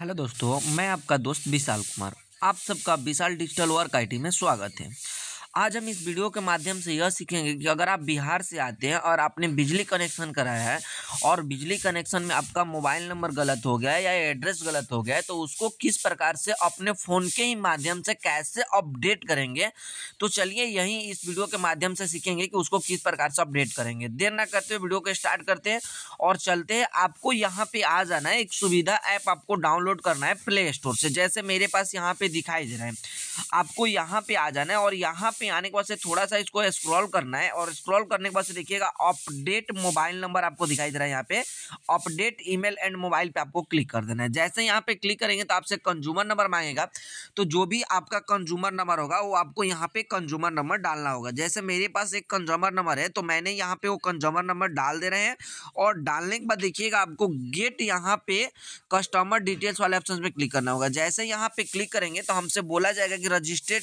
hello दोस्तों मैं आपका दोस्त विशाल कुमार आप सबका विशाल डिजिटल वर्क आईटी में स्वागत है आज हम इस वीडियो के माध्यम से यह सीखेंगे कि अगर आप बिहार से आते हैं और आपने बिजली कनेक्शन कराया है और बिजली कनेक्शन में आपका मोबाइल नंबर गलत हो गया है या एड्रेस गलत हो गया है तो उसको किस प्रकार से अपने फ़ोन के ही माध्यम से कैसे अपडेट करेंगे तो चलिए यहीं इस वीडियो के माध्यम से सीखेंगे कि उसको किस प्रकार से अपडेट करेंगे देर ना करते हुए वीडियो को स्टार्ट करते हैं और चलते हैं आपको यहाँ पे आ जाना है एक सुविधा ऐप आपको डाउनलोड करना है प्ले स्टोर से जैसे मेरे पास यहाँ पे दिखाई दे रहा है आपको यहाँ पे आ जाना है और यहाँ पे आने के बाद से थोड़ा सा इसको स्क्रॉल करना है और स्क्रॉल करने के बाद से देखिएगा अपडेट मोबाइल नंबर आपको दिखाई दे रहा है यहाँ पे अपडेट ईमेल एंड मोबाइल पे आपको क्लिक कर देना है जैसे यहाँ पे क्लिक करेंगे तो आपसे कंज्यूमर नंबर मांगेगा तो जो भी आपका कंज्यूमर नंबर होगा वो आपको यहाँ पे कंज्यूमर नंबर डालना होगा जैसे मेरे पास एक कंज्यूमर नंबर है तो मैंने यहाँ पे वो कंज्यूमर नंबर डाल दे रहे हैं और डालने के बाद देखिएगा आपको गेट यहाँ पे कस्टमर डिटेल्स वाले ऑप्शन में क्लिक करना होगा जैसे यहाँ पे क्लिक करेंगे तो हमसे बोला जाएगा कि रजिस्टर्ड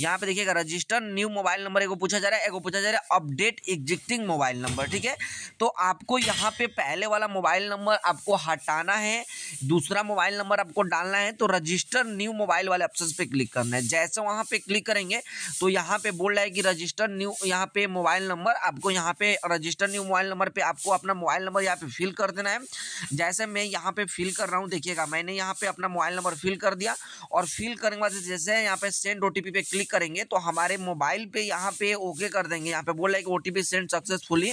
यहाँ पे देखिएगा रजिस्टर न्यू मोबाइल नंबर एक पूछा जा रहा है एक पूछा जा रहा है अपडेट एग्जिस्टिंग मोबाइल नंबर ठीक है तो आपको यहाँ पे पहले वाला मोबाइल नंबर आपको हटाना है दूसरा मोबाइल नंबर आपको डालना है तो रजिस्टर न्यू मोबाइल वाले ऑप्शन पे क्लिक करना है जैसे वहाँ पे क्लिक करेंगे तो यहाँ पे बोल रहा है कि रजिस्टर न्यू यहाँ पे मोबाइल नंबर आपको यहाँ पे रजिस्टर न्यू मोबाइल नंबर पर आपको अपना मोबाइल नंबर यहाँ पे फिल कर देना है जैसे मैं यहाँ पे फिल कर रहा हूँ देखिएगा मैंने यहाँ पे अपना मोबाइल नंबर फिल कर दिया और फिल करने के बाद जैसे यहाँ यहाँ पे सेंड ओटीपी पे क्लिक करेंगे तो हमारे मोबाइल पे यहाँ पे ओके कर देंगे यहाँ पे बोला है कि ओटीपी सेंड सक्सेसफुली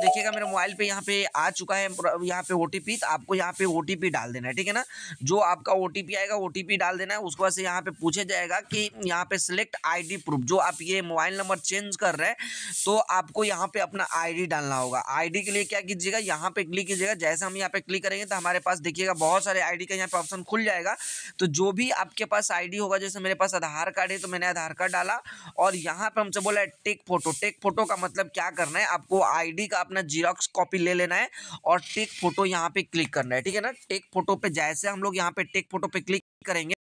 देखिएगा मेरे मोबाइल पे यहाँ पे आ चुका है यहाँ पे ओ तो आपको यहाँ पे ओ डाल देना है ठीक है ना जो आपका ओ आएगा ओ डाल देना है उसके बाद से यहाँ पे पूछे जाएगा कि यहाँ पे सिलेक्ट आईडी प्रूफ जो आप ये मोबाइल नंबर चेंज कर रहे हैं तो आपको यहाँ पे अपना आईडी डालना होगा आईडी के लिए क्या कीजिएगा यहाँ पे क्लिक कीजिएगा जैसे हम यहाँ पे क्लिक करेंगे तो हमारे पास देखिएगा बहुत सारे आई का यहाँ पे ऑप्शन खुल जाएगा तो जो भी आपके पास आई होगा जैसे मेरे पास आधार कार्ड है तो मैंने आधार कार्ड डाला और यहाँ पे हमसे बोला है टेक फोटो टेक फोटो का मतलब क्या करना है आपको आई का अपना जीरोक्स कॉपी ले लेना है और टेक फोटो यहाँ पे क्लिक करना है ठीक है ना टेक फोटो पे जैसे हम लोग यहाँ पे टेक फोटो पे क्लिक करेंगे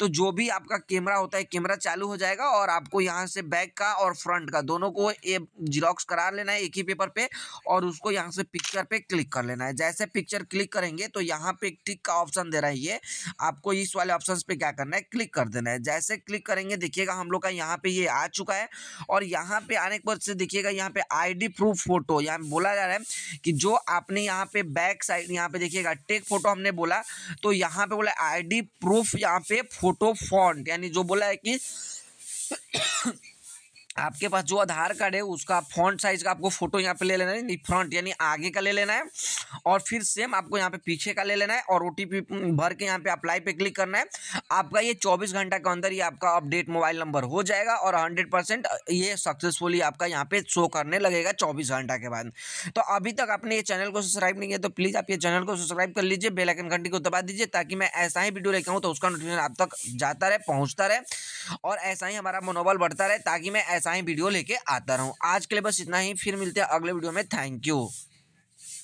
तो जो भी आपका कैमरा होता है कैमरा चालू हो जाएगा और आपको यहाँ से बैक का और फ्रंट का दोनों को जीरोक्स करा लेना है एक ही पेपर पे और उसको यहाँ से पिक्चर पे क्लिक कर लेना है जैसे पिक्चर क्लिक करेंगे तो यहाँ पे टिक का ऑप्शन दे रहा है ये आपको इस वाले ऑप्शन पे क्या करना है क्लिक कर देना है जैसे क्लिक करेंगे देखिएगा हम लोग का यहाँ पे ये आ चुका है और यहाँ पे आने के बाद से देखिएगा यहाँ पे आईडी प्रूफ फोटो यहाँ बोला जा रहा है कि जो आपने यहाँ पे बैक साइड यहाँ पे देखिएगा टेक फोटो हमने बोला तो यहाँ पे बोला आई प्रूफ यहाँ पे फोटो फोटो फॉन्ट यानी जो बोला है कि आपके पास जो आधार कार्ड है उसका फ्रंट साइज का आपको फोटो यहाँ पे ले लेना है फ्रंट यानी आगे का ले लेना है और फिर सेम आपको यहाँ पे पीछे का ले लेना है और पी भर के यहाँ पे अप्लाई पे क्लिक करना है आपका ये 24 घंटा के अंदर ये आपका अपडेट मोबाइल नंबर हो जाएगा और 100 परसेंट ये सक्सेसफुली आपका यहाँ पे शो करने लगेगा चौबीस घंटा के बाद तो अभी तक आपने ये चैनल को सब्सक्राइब नहीं किया तो प्लीज़ आप ये चैनल को सब्सक्राइब कर लीजिए बेलाइकन घंटी को दबा दीजिए ताकि मैं ऐसा ही वीडियो लेके आऊँ तो उसका नोटिफिकेशन आप तक जाता रहे पहुँचता रहे और ऐसा ही हमारा मनोबल बढ़ता रहे ताकि मैं ऐसा ही वीडियो लेके आता रहूँ आज के लिए बस इतना ही फिर मिलते हैं अगले वीडियो में थैंक यू